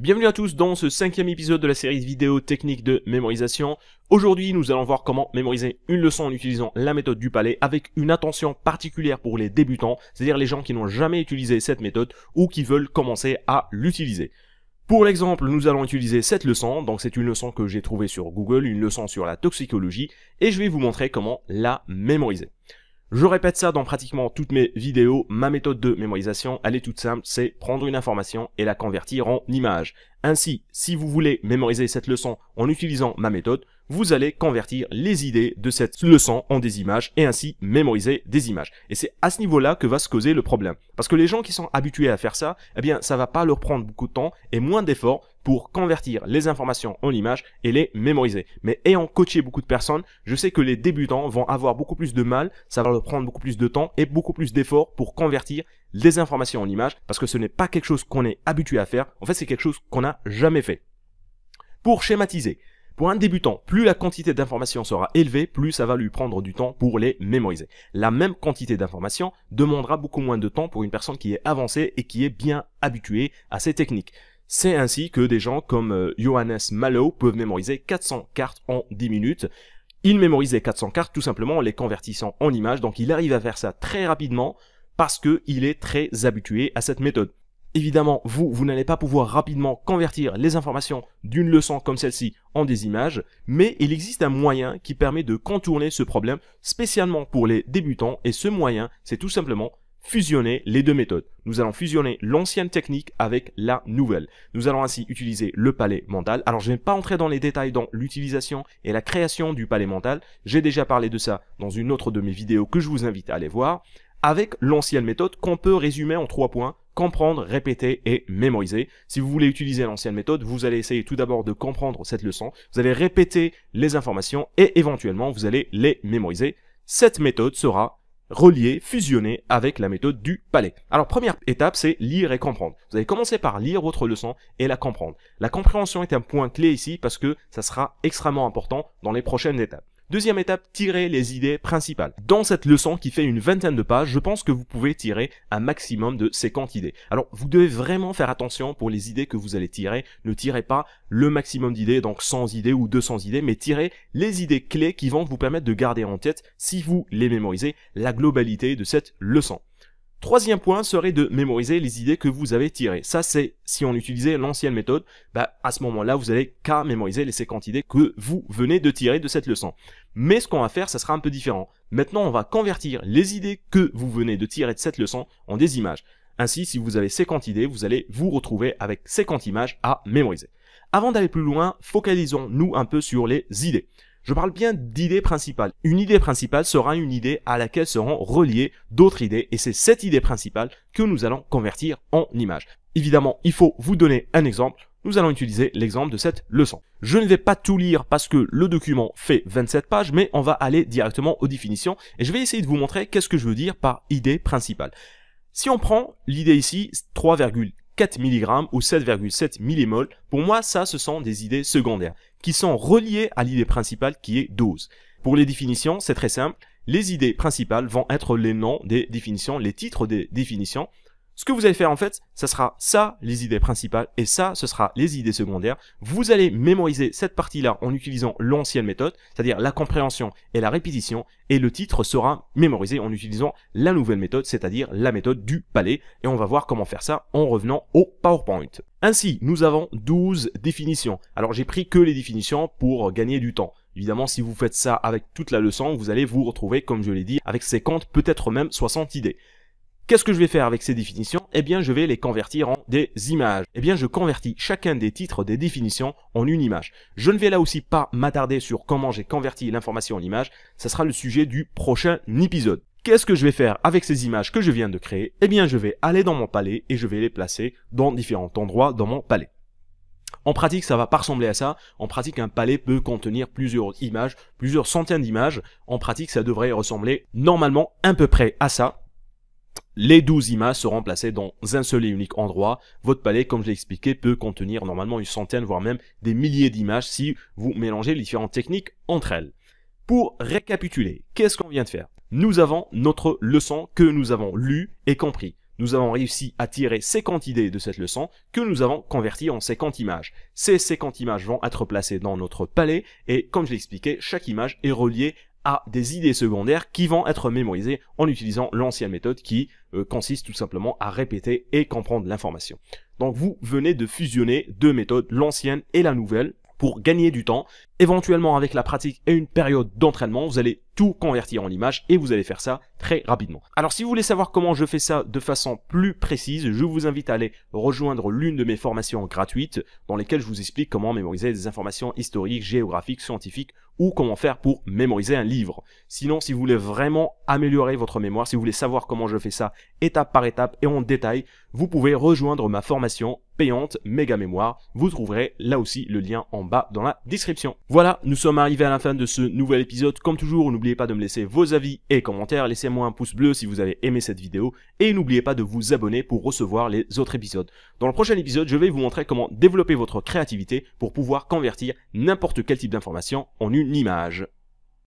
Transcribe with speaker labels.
Speaker 1: Bienvenue à tous dans ce cinquième épisode de la série vidéo technique de mémorisation. Aujourd'hui, nous allons voir comment mémoriser une leçon en utilisant la méthode du palais avec une attention particulière pour les débutants, c'est-à-dire les gens qui n'ont jamais utilisé cette méthode ou qui veulent commencer à l'utiliser. Pour l'exemple, nous allons utiliser cette leçon, donc c'est une leçon que j'ai trouvée sur Google, une leçon sur la toxicologie, et je vais vous montrer comment la mémoriser. Je répète ça dans pratiquement toutes mes vidéos, ma méthode de mémorisation, elle est toute simple, c'est prendre une information et la convertir en image. Ainsi, si vous voulez mémoriser cette leçon en utilisant ma méthode, vous allez convertir les idées de cette leçon en des images et ainsi mémoriser des images. Et c'est à ce niveau-là que va se causer le problème. Parce que les gens qui sont habitués à faire ça, eh bien, ça va pas leur prendre beaucoup de temps et moins d'efforts pour convertir les informations en images et les mémoriser. Mais ayant coaché beaucoup de personnes, je sais que les débutants vont avoir beaucoup plus de mal, ça va leur prendre beaucoup plus de temps et beaucoup plus d'efforts pour convertir les informations en images parce que ce n'est pas quelque chose qu'on est habitué à faire, en fait c'est quelque chose qu'on n'a jamais fait. Pour schématiser, pour un débutant, plus la quantité d'informations sera élevée, plus ça va lui prendre du temps pour les mémoriser. La même quantité d'informations demandera beaucoup moins de temps pour une personne qui est avancée et qui est bien habituée à ces techniques. C'est ainsi que des gens comme euh, Johannes Malo peuvent mémoriser 400 cartes en 10 minutes. Il mémorisait 400 cartes tout simplement en les convertissant en images, donc il arrive à faire ça très rapidement parce qu'il est très habitué à cette méthode. Évidemment, vous, vous n'allez pas pouvoir rapidement convertir les informations d'une leçon comme celle-ci en des images, mais il existe un moyen qui permet de contourner ce problème spécialement pour les débutants, et ce moyen, c'est tout simplement fusionner les deux méthodes. Nous allons fusionner l'ancienne technique avec la nouvelle. Nous allons ainsi utiliser le palais mental. Alors je ne vais pas entrer dans les détails dans l'utilisation et la création du palais mental. J'ai déjà parlé de ça dans une autre de mes vidéos que je vous invite à aller voir avec l'ancienne méthode qu'on peut résumer en trois points comprendre, répéter et mémoriser. Si vous voulez utiliser l'ancienne méthode, vous allez essayer tout d'abord de comprendre cette leçon, vous allez répéter les informations et éventuellement vous allez les mémoriser. Cette méthode sera reliée, fusionnée avec la méthode du palais. Alors première étape, c'est lire et comprendre. Vous allez commencer par lire votre leçon et la comprendre. La compréhension est un point clé ici parce que ça sera extrêmement important dans les prochaines étapes. Deuxième étape, tirer les idées principales. Dans cette leçon qui fait une vingtaine de pages, je pense que vous pouvez tirer un maximum de 50 idées. Alors, vous devez vraiment faire attention pour les idées que vous allez tirer. Ne tirez pas le maximum d'idées, donc 100 idées ou 200 idées, mais tirez les idées clés qui vont vous permettre de garder en tête, si vous les mémorisez, la globalité de cette leçon. Troisième point serait de mémoriser les idées que vous avez tirées. Ça, c'est si on utilisait l'ancienne méthode, bah, à ce moment-là, vous allez qu'à mémoriser les 50 idées que vous venez de tirer de cette leçon. Mais ce qu'on va faire, ça sera un peu différent. Maintenant, on va convertir les idées que vous venez de tirer de cette leçon en des images. Ainsi, si vous avez 50 idées, vous allez vous retrouver avec 50 images à mémoriser. Avant d'aller plus loin, focalisons-nous un peu sur les idées. Je parle bien d'idée principale. Une idée principale sera une idée à laquelle seront reliées d'autres idées et c'est cette idée principale que nous allons convertir en image. Évidemment, il faut vous donner un exemple. Nous allons utiliser l'exemple de cette leçon. Je ne vais pas tout lire parce que le document fait 27 pages, mais on va aller directement aux définitions et je vais essayer de vous montrer qu'est-ce que je veux dire par idée principale. Si on prend l'idée ici, virgules. 4 mg ou 7,7 millimoles, pour moi ça ce sont des idées secondaires, qui sont reliées à l'idée principale qui est dose. Pour les définitions, c'est très simple, les idées principales vont être les noms des définitions, les titres des définitions, ce que vous allez faire en fait, ça sera ça les idées principales et ça ce sera les idées secondaires. Vous allez mémoriser cette partie-là en utilisant l'ancienne méthode, c'est-à-dire la compréhension et la répétition et le titre sera mémorisé en utilisant la nouvelle méthode, c'est-à-dire la méthode du palais et on va voir comment faire ça en revenant au PowerPoint. Ainsi, nous avons 12 définitions. Alors j'ai pris que les définitions pour gagner du temps. Évidemment, si vous faites ça avec toute la leçon, vous allez vous retrouver, comme je l'ai dit, avec 50, peut-être même 60 idées. Qu'est-ce que je vais faire avec ces définitions Eh bien, je vais les convertir en des images. Eh bien, je convertis chacun des titres des définitions en une image. Je ne vais là aussi pas m'attarder sur comment j'ai converti l'information en image. ça sera le sujet du prochain épisode. Qu'est-ce que je vais faire avec ces images que je viens de créer Eh bien, je vais aller dans mon palais et je vais les placer dans différents endroits dans mon palais. En pratique, ça va pas ressembler à ça. En pratique, un palais peut contenir plusieurs images, plusieurs centaines d'images. En pratique, ça devrait ressembler normalement à peu près à ça les 12 images seront placées dans un seul et unique endroit. Votre palais, comme je l'ai expliqué, peut contenir normalement une centaine, voire même des milliers d'images si vous mélangez les différentes techniques entre elles. Pour récapituler, qu'est-ce qu'on vient de faire Nous avons notre leçon que nous avons lue et compris. Nous avons réussi à tirer 50 idées de cette leçon que nous avons converties en 50 images. Ces 50 images vont être placées dans notre palais et comme je l'ai expliqué, chaque image est reliée à des idées secondaires qui vont être mémorisées en utilisant l'ancienne méthode qui euh, consiste tout simplement à répéter et comprendre l'information. Donc vous venez de fusionner deux méthodes, l'ancienne et la nouvelle, pour gagner du temps. Éventuellement avec la pratique et une période d'entraînement, vous allez tout convertir en image et vous allez faire ça très rapidement. Alors si vous voulez savoir comment je fais ça de façon plus précise, je vous invite à aller rejoindre l'une de mes formations gratuites dans lesquelles je vous explique comment mémoriser des informations historiques, géographiques, scientifiques ou comment faire pour mémoriser un livre. Sinon, si vous voulez vraiment améliorer votre mémoire, si vous voulez savoir comment je fais ça étape par étape et en détail, vous pouvez rejoindre ma formation payante Méga Mémoire. Vous trouverez là aussi le lien en bas dans la description. Voilà, nous sommes arrivés à la fin de ce nouvel épisode. Comme toujours, n'oubliez pas de me laisser vos avis et commentaires. Laissez-moi un pouce bleu si vous avez aimé cette vidéo et n'oubliez pas de vous abonner pour recevoir les autres épisodes. Dans le prochain épisode, je vais vous montrer comment développer votre créativité pour pouvoir convertir n'importe quel type d'information en une une image